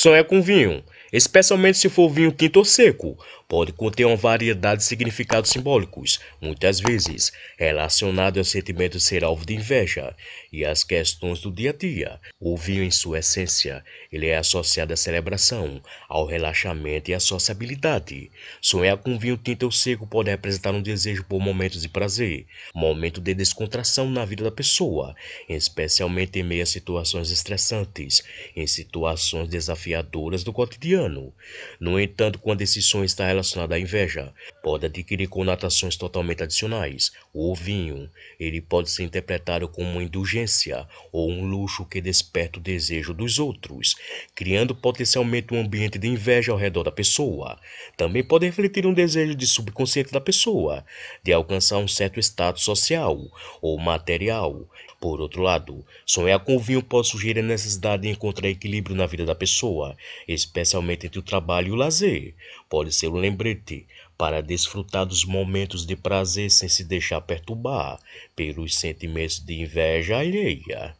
sonhar é com vinho, especialmente se for vinho tinto ou seco. Pode conter uma variedade de significados simbólicos, muitas vezes relacionado ao sentimento de ser alvo de inveja e às questões do dia a dia. O vinho, em sua essência, ele é associado à celebração, ao relaxamento e à sociabilidade. Sonhar com vinho tinto ou seco pode representar um desejo por momentos de prazer, momento de descontração na vida da pessoa, especialmente em meio a situações estressantes, em situações desafiadoras desafiadoras do cotidiano. No entanto, quando esse sonho está relacionado à inveja, pode adquirir conotações totalmente adicionais. O vinho, ele pode ser interpretado como uma indulgência ou um luxo que desperta o desejo dos outros, criando potencialmente um ambiente de inveja ao redor da pessoa. Também pode refletir um desejo de subconsciente da pessoa de alcançar um certo status social ou material. Por outro lado, sonhar com vinho pode sugerir a necessidade de encontrar equilíbrio na vida da pessoa pessoa, especialmente entre o trabalho e o lazer. Pode ser um lembrete para desfrutar dos momentos de prazer sem se deixar perturbar pelos sentimentos de inveja alheia.